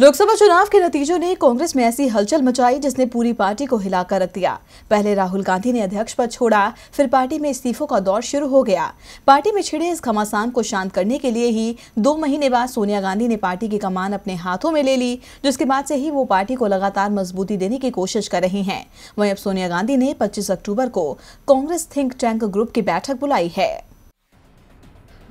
लोकसभा चुनाव के नतीजों ने कांग्रेस में ऐसी हलचल मचाई जिसने पूरी पार्टी को हिलाकर रख दिया पहले राहुल गांधी ने अध्यक्ष पद छोड़ा फिर पार्टी में इस्तीफों का दौर शुरू हो गया पार्टी में छिड़े इस घमासान को शांत करने के लिए ही दो महीने बाद सोनिया गांधी ने पार्टी की कमान अपने हाथों में ले ली जिसके बाद से ही वो पार्टी को लगातार मजबूती देने की कोशिश कर रही है वही अब सोनिया गांधी ने पच्चीस अक्टूबर को कांग्रेस थिंक टैंक ग्रुप की बैठक बुलाई है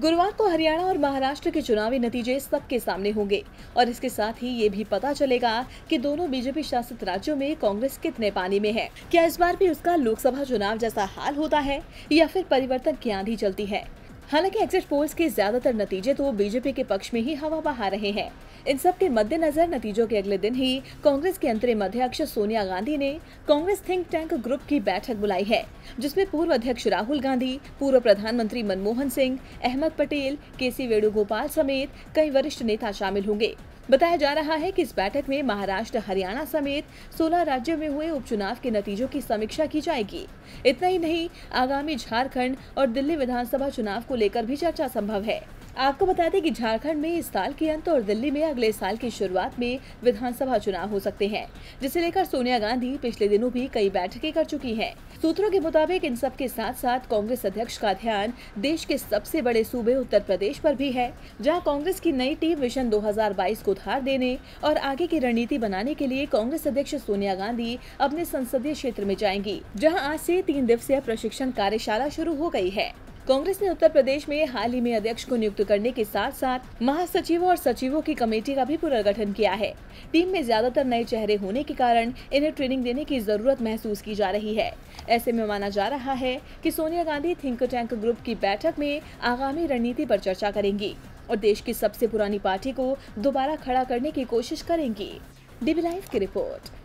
गुरुवार को हरियाणा और महाराष्ट्र के चुनावी नतीजे सबके सामने होंगे और इसके साथ ही ये भी पता चलेगा कि दोनों बीजेपी शासित राज्यों में कांग्रेस कितने पानी में है क्या इस बार भी उसका लोकसभा चुनाव जैसा हाल होता है या फिर परिवर्तन की आंधी चलती है हालांकि एग्जिट पोल्स के ज्यादातर नतीजे तो बीजेपी के पक्ष में ही हवा बहा रहे हैं इन सब के मद्देनजर नतीजों के अगले दिन ही कांग्रेस के अंतरिम अध्यक्ष सोनिया गांधी ने कांग्रेस थिंक टैंक ग्रुप की बैठक बुलाई है जिसमें पूर्व अध्यक्ष राहुल गांधी पूर्व प्रधानमंत्री मनमोहन सिंह अहमद पटेल के सी वेणुगोपाल समेत कई वरिष्ठ नेता शामिल होंगे बताया जा रहा है कि इस बैठक में महाराष्ट्र हरियाणा समेत 16 राज्यों में हुए उपचुनाव के नतीजों की समीक्षा की जाएगी इतना ही नहीं आगामी झारखंड और दिल्ली विधानसभा चुनाव को लेकर भी चर्चा संभव है आपको बता दें कि झारखंड में इस साल के अंत और दिल्ली में अगले साल की शुरुआत में विधानसभा चुनाव हो सकते हैं जिसे लेकर सोनिया गांधी पिछले दिनों भी कई बैठकें कर चुकी हैं। सूत्रों के मुताबिक इन सब के साथ साथ कांग्रेस अध्यक्ष का ध्यान देश के सबसे बड़े सूबे उत्तर प्रदेश पर भी है जहाँ कांग्रेस की नई टीम मिशन 2022 को धार देने और आगे की रणनीति बनाने के लिए कांग्रेस अध्यक्ष सोनिया गांधी अपने संसदीय क्षेत्र में जाएंगी जहाँ आज ऐसी तीन दिवसीय प्रशिक्षण कार्यशाला शुरू हो गयी है कांग्रेस ने उत्तर प्रदेश में हाल ही में अध्यक्ष को नियुक्त करने के साथ साथ महासचिवों और सचिवों की कमेटी का भी पुनर्गठन किया है टीम में ज्यादातर नए चेहरे होने के कारण इन्हें ट्रेनिंग देने की जरूरत महसूस की जा रही है ऐसे में माना जा रहा है कि Sonia Gandhi think tank group की बैठक में आगामी रणनीति पर चर्चा करेंगी और देश की सबसे पुरानी पार्टी को दोबारा खड़ा करने की कोशिश करेंगी डीबी लाइव की रिपोर्ट